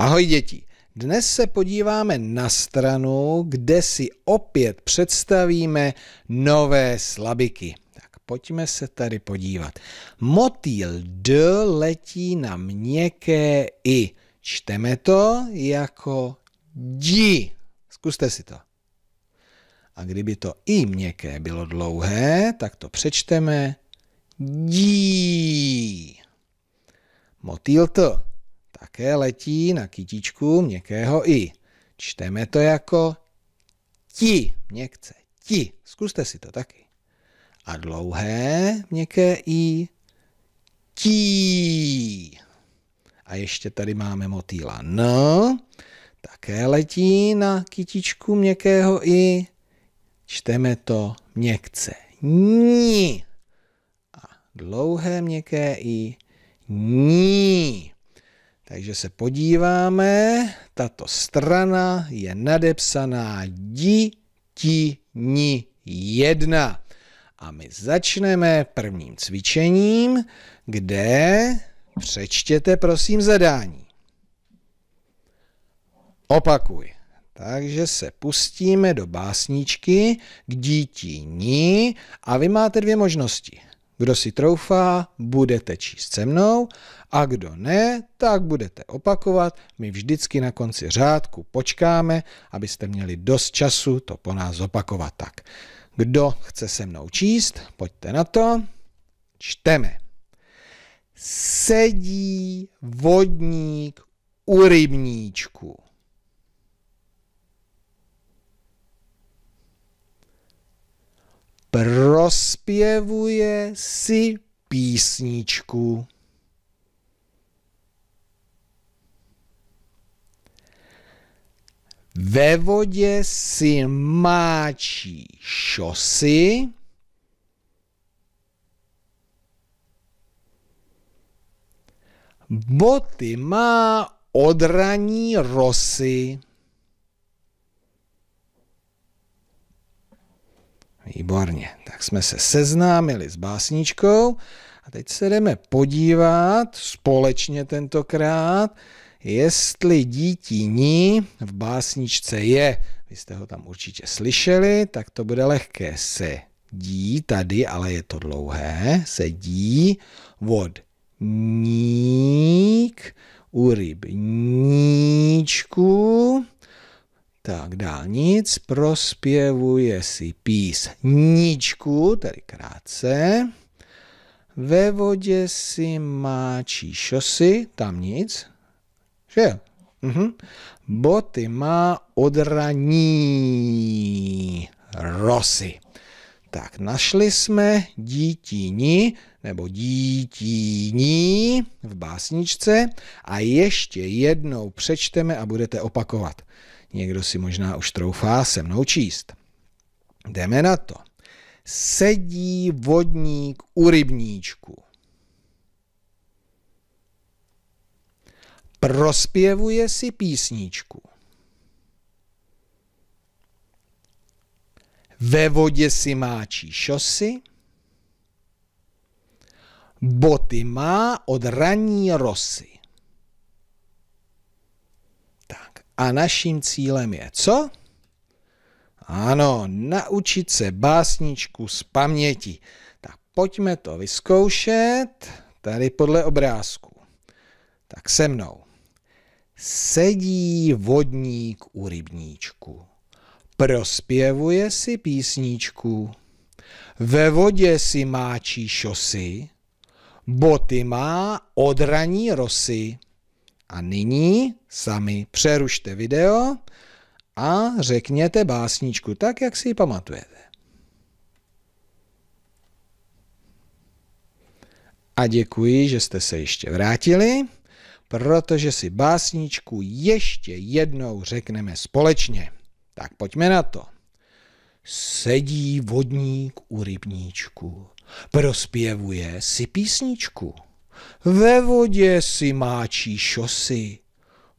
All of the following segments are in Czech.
Ahoj děti! Dnes se podíváme na stranu, kde si opět představíme nové slabiky. Tak pojďme se tady podívat. Motýl D letí na měkké I. Čteme to jako di. Zkuste si to. A kdyby to I měkké bylo dlouhé, tak to přečteme dí. Motýl to také letí na kytičku měkkého i. Čteme to jako ti, měkce, ti. Zkuste si to taky. A dlouhé měkké i ti. A ještě tady máme motýla n, také letí na kytičku měkkého i. Čteme to měkce ní. A dlouhé měkké i ní. Takže se podíváme, tato strana je nadepsaná Ditini 1. A my začneme prvním cvičením, kde přečtěte prosím zadání. Opakuj. Takže se pustíme do básničky k dítíni a vy máte dvě možnosti. Kdo si troufá, budete číst se mnou a kdo ne, tak budete opakovat. My vždycky na konci řádku počkáme, abyste měli dost času to po nás opakovat. Tak, kdo chce se mnou číst, pojďte na to. Čteme. Sedí vodník u rybníčku. prospěvuje si písničku. Ve vodě si máčí šosy. Boty má odraní rosy. Výborně, tak jsme se seznámili s básničkou a teď se jdeme podívat společně tentokrát, jestli dítíní v básničce je. Vy jste ho tam určitě slyšeli, tak to bude lehké. Se dí tady, ale je to dlouhé, se dí ník u rybníčku tak nic, prospěvuje si písničku, tady krátce, ve vodě si máčí šosy, tam nic, že? Mhm. Boty má odraní rosy. Tak našli jsme dítíni nebo dítíní v básničce a ještě jednou přečteme a budete opakovat. Někdo si možná už troufá se mnou číst. Jdeme na to. Sedí vodník u rybníčku. Prospěvuje si písničku. Ve vodě si máčí šosy, boty má od raní rosy. Tak a naším cílem je co? Ano, naučit se básničku z paměti. Tak pojďme to vyzkoušet tady podle obrázku. Tak se mnou. Sedí vodník u rybníčku. Prospěvuje si písničku, ve vodě si máčí šosy, boty má odraní rosy. A nyní sami přerušte video a řekněte básničku tak, jak si ji pamatujete. A děkuji, že jste se ještě vrátili, protože si básničku ještě jednou řekneme společně. Tak pojďme na to. Sedí vodník u rybníčku, prospěvuje si písničku. Ve vodě si máčí šosy,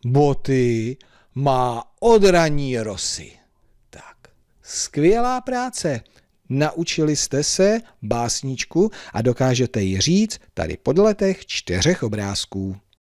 boty má odraní rosy. Tak, skvělá práce. Naučili jste se básničku a dokážete ji říct tady podle těch čtyřech obrázků.